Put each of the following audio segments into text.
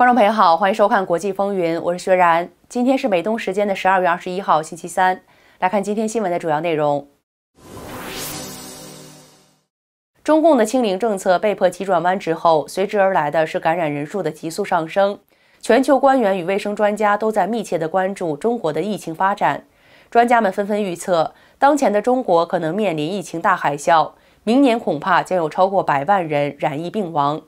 观众朋友好，欢迎收看《国际风云》，我是薛然。今天是美东时间的十二月二十一号，星期三。来看今天新闻的主要内容。中共的清零政策被迫急转弯之后，随之而来的是感染人数的急速上升。全球官员与卫生专家都在密切的关注中国的疫情发展。专家们纷纷预测，当前的中国可能面临疫情大海啸，明年恐怕将有超过百万人染疫病亡。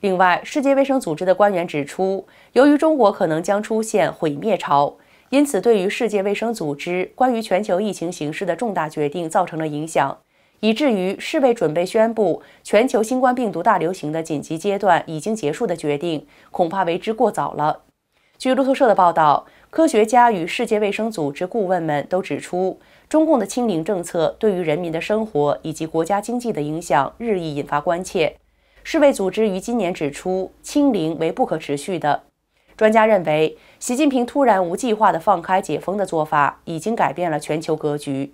另外，世界卫生组织的官员指出，由于中国可能将出现毁灭潮，因此对于世界卫生组织关于全球疫情形势的重大决定造成了影响，以至于世卫准备宣布全球新冠病毒大流行的紧急阶段已经结束的决定，恐怕为之过早了。据路透社的报道，科学家与世界卫生组织顾问们都指出，中共的清零政策对于人民的生活以及国家经济的影响日益引发关切。世卫组织于今年指出，清零为不可持续的。专家认为，习近平突然无计划的放开解封的做法，已经改变了全球格局。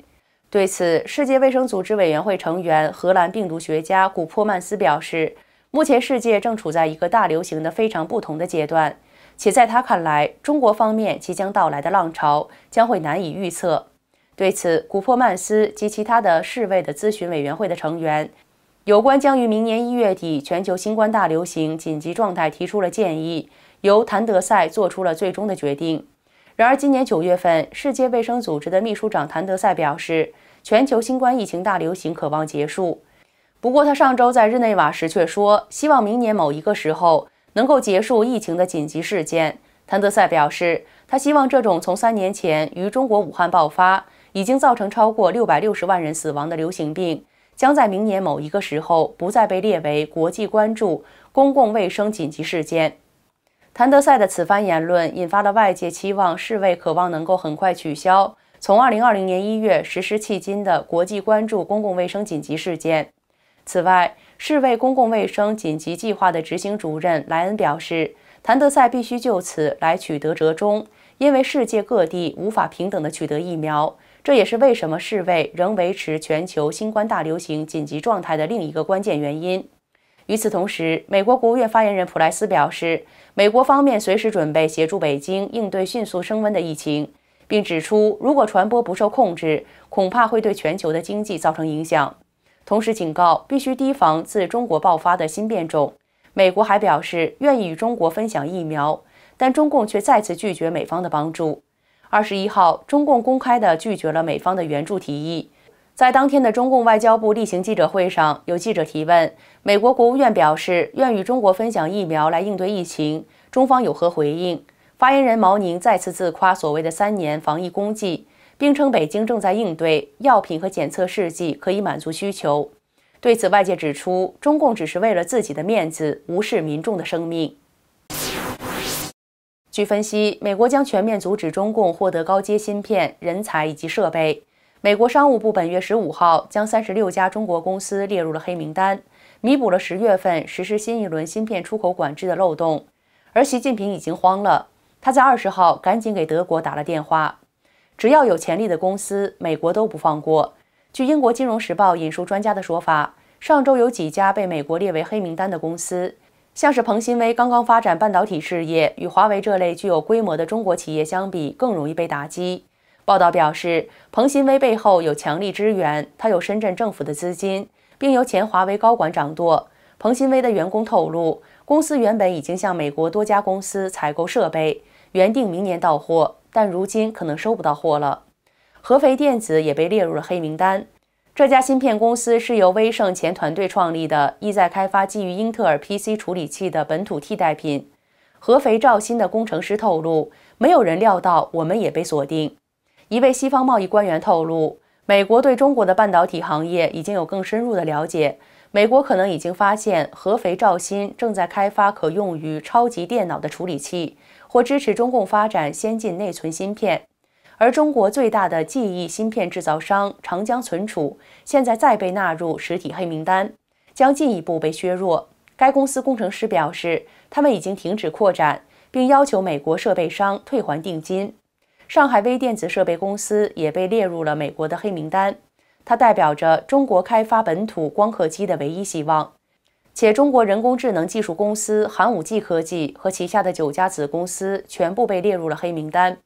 对此，世界卫生组织委员会成员、荷兰病毒学家古珀曼斯表示，目前世界正处在一个大流行的非常不同的阶段，且在他看来，中国方面即将到来的浪潮将会难以预测。对此，古珀曼斯及其他的世卫的咨询委员会的成员。有关将于明年一月底全球新冠大流行紧急状态提出了建议，由谭德赛做出了最终的决定。然而，今年九月份，世界卫生组织的秘书长谭德赛表示，全球新冠疫情大流行可望结束。不过，他上周在日内瓦时却说，希望明年某一个时候能够结束疫情的紧急事件。谭德赛表示，他希望这种从三年前于中国武汉爆发，已经造成超过六百六十万人死亡的流行病。将在明年某一个时候不再被列为国际关注公共卫生紧急事件。谭德赛的此番言论引发了外界期望世卫渴望能够很快取消从2020年1月实施迄今的国际关注公共卫生紧急事件。此外，世卫公共卫生紧急计划的执行主任莱恩表示，谭德赛必须就此来取得折中，因为世界各地无法平等的取得疫苗。这也是为什么世卫仍维持全球新冠大流行紧急状态的另一个关键原因。与此同时，美国国务院发言人普莱斯表示，美国方面随时准备协助北京应对迅速升温的疫情，并指出，如果传播不受控制，恐怕会对全球的经济造成影响。同时警告，必须提防自中国爆发的新变种。美国还表示愿意与中国分享疫苗，但中共却再次拒绝美方的帮助。二十一号，中共公开地拒绝了美方的援助提议。在当天的中共外交部例行记者会上，有记者提问：美国国务院表示愿与中国分享疫苗来应对疫情，中方有何回应？发言人毛宁再次自夸所谓的三年防疫功绩，并称北京正在应对药品和检测试剂可以满足需求。对此，外界指出，中共只是为了自己的面子，无视民众的生命。据分析，美国将全面阻止中共获得高阶芯片、人才以及设备。美国商务部本月十五号将三十六家中国公司列入了黑名单，弥补了十月份实施新一轮芯片出口管制的漏洞。而习近平已经慌了，他在二十号赶紧给德国打了电话。只要有潜力的公司，美国都不放过。据英国《金融时报》引述专家的说法，上周有几家被美国列为黑名单的公司。像是鹏新微刚刚发展半导体事业，与华为这类具有规模的中国企业相比，更容易被打击。报道表示，鹏新微背后有强力支援，它有深圳政府的资金，并由前华为高管掌舵。鹏新微的员工透露，公司原本已经向美国多家公司采购设备，原定明年到货，但如今可能收不到货了。合肥电子也被列入了黑名单。这家芯片公司是由威盛前团队创立的，意在开发基于英特尔 PC 处理器的本土替代品。合肥兆芯的工程师透露，没有人料到我们也被锁定。一位西方贸易官员透露，美国对中国的半导体行业已经有更深入的了解，美国可能已经发现合肥兆芯正在开发可用于超级电脑的处理器，或支持中共发展先进内存芯片。而中国最大的记忆芯片制造商长江存储现在再被纳入实体黑名单，将进一步被削弱。该公司工程师表示，他们已经停止扩展，并要求美国设备商退还定金。上海微电子设备公司也被列入了美国的黑名单，它代表着中国开发本土光刻机的唯一希望。且中国人工智能技术公司寒武纪科技和旗下的九家子公司全部被列入了黑名单。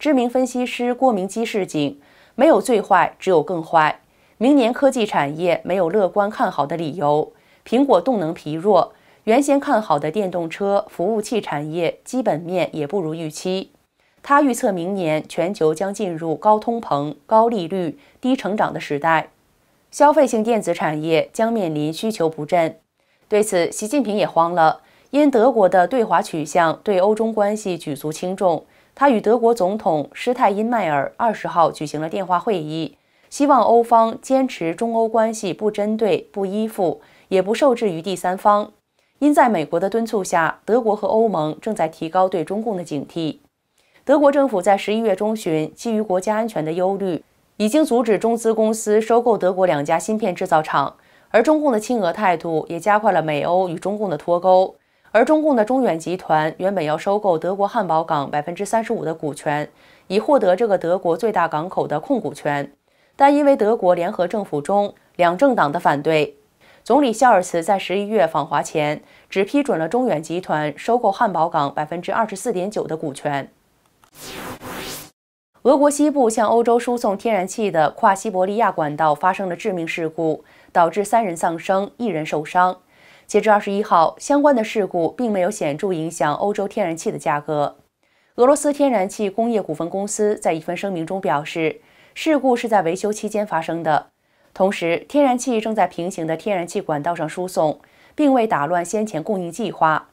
知名分析师郭明基示警：没有最坏，只有更坏。明年科技产业没有乐观看好的理由。苹果动能疲弱，原先看好的电动车、服务器产业基本面也不如预期。他预测明年全球将进入高通膨、高利率、低成长的时代，消费性电子产业将面临需求不振。对此，习近平也慌了，因德国的对华取向对欧中关系举足轻重。他与德国总统施泰因迈尔二十号举行了电话会议，希望欧方坚持中欧关系不针对、不依附、也不受制于第三方。因在美国的敦促下，德国和欧盟正在提高对中共的警惕。德国政府在十一月中旬基于国家安全的忧虑，已经阻止中资公司收购德国两家芯片制造厂。而中共的亲俄态度也加快了美欧与中共的脱钩。而中共的中远集团原本要收购德国汉堡港百分之三十五的股权，以获得这个德国最大港口的控股权，但因为德国联合政府中两政党的反对，总理肖尔茨在十一月访华前只批准了中远集团收购汉堡港百分之二十四点九的股权。俄国西部向欧洲输送天然气的跨西伯利亚管道发生了致命事故，导致三人丧生，一人受伤。截至二十一号，相关的事故并没有显著影响欧洲天然气的价格。俄罗斯天然气工业股份公司在一份声明中表示，事故是在维修期间发生的，同时天然气正在平行的天然气管道上输送，并未打乱先前供应计划。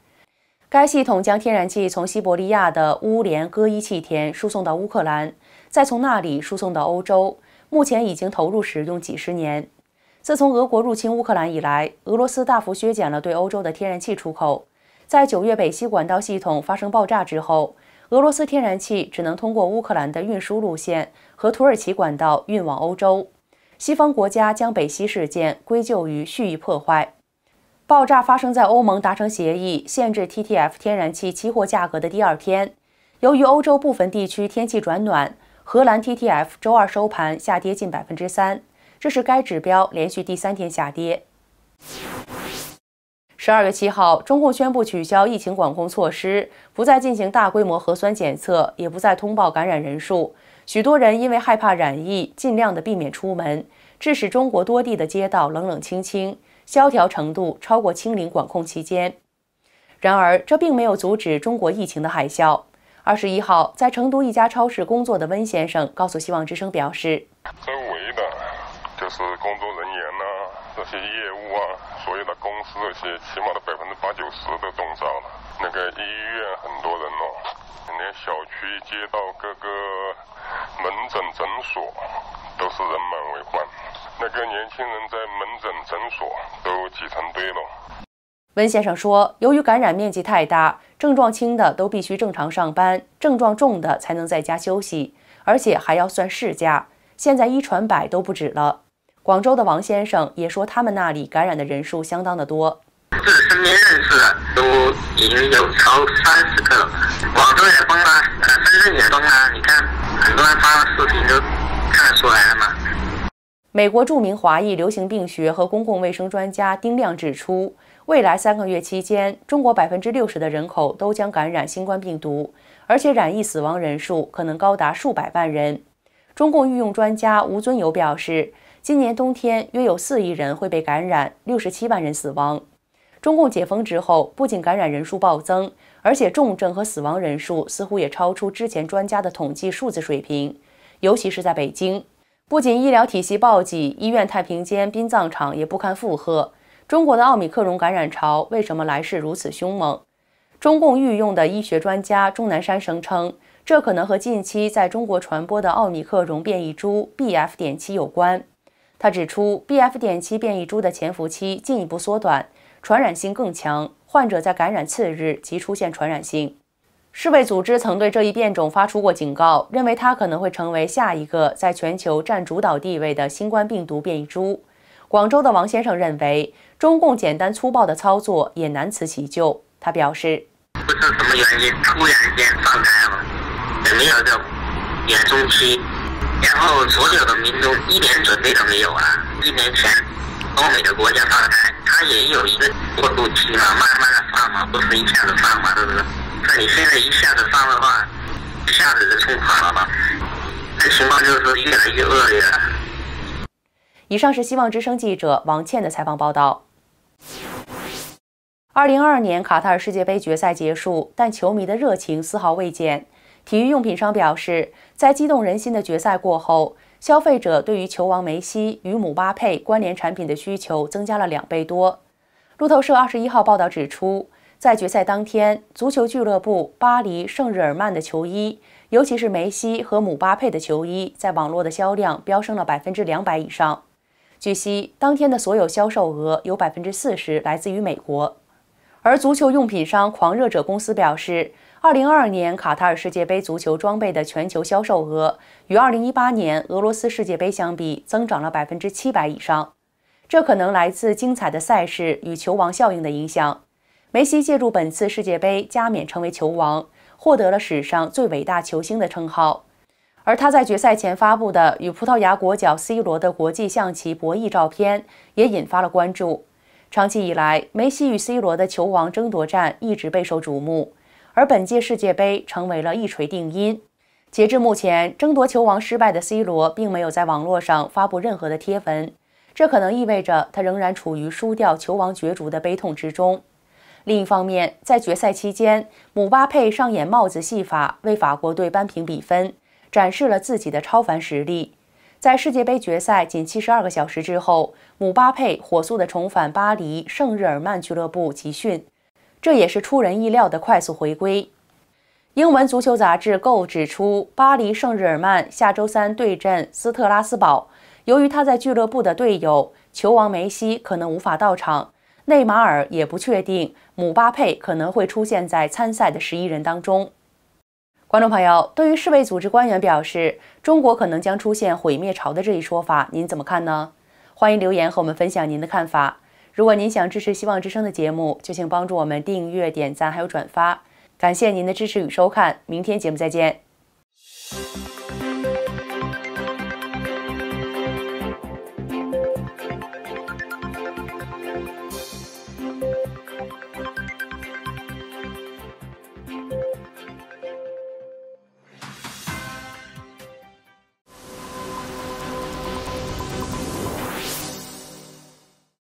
该系统将天然气从西伯利亚的乌连戈伊气田输送到乌克兰，再从那里输送到欧洲。目前已经投入使用几十年。自从俄国入侵乌克兰以来，俄罗斯大幅削减了对欧洲的天然气出口。在九月北溪管道系统发生爆炸之后，俄罗斯天然气只能通过乌克兰的运输路线和土耳其管道运往欧洲。西方国家将北溪事件归咎于蓄意破坏。爆炸发生在欧盟达成协议限制 TTF 天然气期货价格的第二天。由于欧洲部分地区天气转暖，荷兰 TTF 周二收盘下跌近百分之三。这是该指标连续第三天下跌。十二月七号，中共宣布取消疫情管控措施，不再进行大规模核酸检测，也不再通报感染人数。许多人因为害怕染疫，尽量的避免出门，致使中国多地的街道冷冷清清，萧条程度超过清零管控期间。然而，这并没有阻止中国疫情的海啸。二十一号，在成都一家超市工作的温先生告诉《希望之声》表示：“很为难。”就是工作人员呐，这些业务啊，所有的公司这些，起码的百分之八九十都中招了。那个医院很多人哦，连小区、街道各个门诊诊所都是人满为患。那个年轻人在门诊诊所都挤成堆了。温先生说，由于感染面积太大，症状轻的都必须正常上班，症状重的才能在家休息，而且还要算事假。现在一传百都不止了。广州的王先生也说，他们那里感染的人数相当的多。是身民认识的，都已经有超三十个了。广州也封了，呃，深圳也封了。你看，很多人发的视频，都看得出来了吗？美国著名华裔流行病学和公共卫生专家丁亮指出，未来三个月期间，中国百分之六十的人口都将感染新冠病毒，而且染疫死亡人数可能高达数百万人。中共御用专家吴尊友表示。今年冬天约有四亿人会被感染，六十七万人死亡。中共解封之后，不仅感染人数暴增，而且重症和死亡人数似乎也超出之前专家的统计数字水平。尤其是在北京，不仅医疗体系暴击，医院、太平间、殡葬场也不堪负荷。中国的奥密克戎感染潮为什么来势如此凶猛？中共御用的医学专家钟南山声称，这可能和近期在中国传播的奥密克戎变异株 BF. 点七有关。他指出，BF. 点七变异株的潜伏期进一步缩短，传染性更强，患者在感染次日即出现传染性。世卫组织曾对这一变种发出过警告，认为它可能会成为下一个在全球占主导地位的新冠病毒变异株。广州的王先生认为，中共简单粗暴的操作也难辞其咎。他表示，不知道什么原因，突然间放开了，没有个严重期。然后所有的民众一点准备都没有啊！一年前，欧美的国家放开，它也有一个过渡期嘛，慢慢的放嘛，不是一下子放嘛，是不是？那你现在一下子放的话，一下子就冲垮了吧？这情况就是说越来越恶劣。以上是希望之声记者王倩的采访报道。二零二二年卡塔尔世界杯决赛结束，但球迷的热情丝毫未减。体育用品商表示，在激动人心的决赛过后，消费者对于球王梅西与姆巴佩关联产品的需求增加了两倍多。路透社二十一号报道指出，在决赛当天，足球俱乐部巴黎圣日耳曼的球衣，尤其是梅西和姆巴佩的球衣，在网络的销量飙升了百分之两百以上。据悉，当天的所有销售额有百分之四十来自于美国，而足球用品商狂热者公司表示。二零二二年卡塔尔世界杯足球装备的全球销售额与二零一八年俄罗斯世界杯相比增长了百分之七百以上，这可能来自精彩的赛事与球王效应的影响。梅西借助本次世界杯加冕成为球王，获得了史上最伟大球星的称号。而他在决赛前发布的与葡萄牙国脚 C 罗的国际象棋博弈照片也引发了关注。长期以来，梅西与 C 罗的球王争夺战一直备受瞩目。而本届世界杯成为了一锤定音。截至目前，争夺球王失败的 C 罗并没有在网络上发布任何的贴文，这可能意味着他仍然处于输掉球王角逐的悲痛之中。另一方面，在决赛期间，姆巴佩上演帽子戏法，为法国队扳平比分，展示了自己的超凡实力。在世界杯决赛仅七十二个小时之后，姆巴佩火速的重返巴黎圣日耳曼俱乐部集训。这也是出人意料的快速回归。英文足球杂志 Goal 指出，巴黎圣日耳曼下周三对阵斯特拉斯堡，由于他在俱乐部的队友球王梅西可能无法到场，内马尔也不确定，姆巴佩可能会出现在参赛的十一人当中。观众朋友，对于世卫组织官员表示中国可能将出现毁灭潮的这一说法，您怎么看呢？欢迎留言和我们分享您的看法。如果您想支持希望之声的节目，就请帮助我们订阅、点赞还有转发。感谢您的支持与收看，明天节目再见。